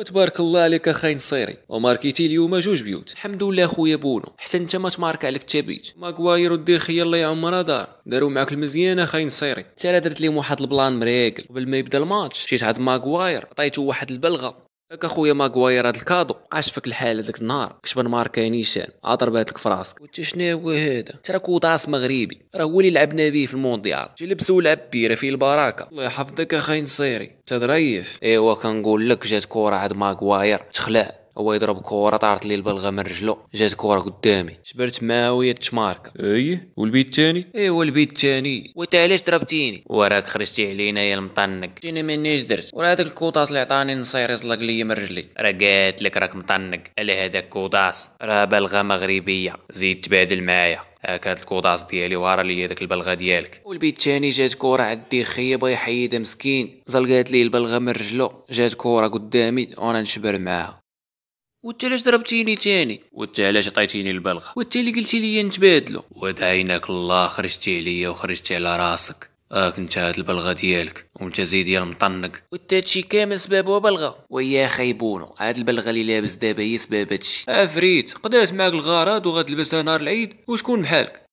وتبارك الله عليك اخاي نصيري وماركيتي اليوم جوج بيوت الحمد لله خويا بونو حتى انت ما تمارك عليك التبيت ماكواير والديخيه الله يعمرها دار داروا معاك المزيان اخاي نصيري حتى درت لهم واحد البلان مريقل قبل ما يبدا الماتش مشيت عند ماكواير عطيتو واحد البلغه هاك اخويا ماكواير هاد الكادو قاش فيك الحال هذاك النهار كشبن ماركا نيشان عطر لك فراسك راسك وانت شناهو هذا ترى كوطاس مغربي راه هو اللي لعبنا بيه في المونديال جي لبسو لعب بيره فيه البركه الله يحفظك اخاي نصيري تدريف ايوا كنقول لك جات كره عند ماكواير تخلع هو يضرب كره طارت ليه البلغه من رجلو جات كره قدامي جبرت معاويه تشمارك اي والبيت الثاني ايوا والبيت الثاني وانت علاش ضربتيني وراك خرجتي علينا يا المطنق جيني مانيش درت ورا هذاك الكوطاس اللي عطاني نصير يزلق ليا من رجلي راه قالت لك راك مطنق على هذاك كوطاس راه بلغه مغربيه زيد تبادل معايا هاك هاد الكوداس ديالي وهرى ليا داك البلغه ديالك والبيت الثاني جات كره عدي خيا بغا يحيدها مسكين زلقات ليه البلغه من رجلو جات كره قدامي وانا نشبر معاها وانت علاش ضربتيني تاني وانت علاش عطيتيني البلغه وانت اللي قلتي لي نتبادلو واد عينك الله خرجتي عليا وخرجتي على راسك اك آه، انت هاد البلغه ديالك وانت زيد ديال مطنق وانت هادشي كامل سبابه بلغه ويا خيبونو هاد البلغه اللي لابس دابا هي سباب هادشي عفريت آه، قدات معاك الغرض وغتلبسها نهار العيد وشكون بحالك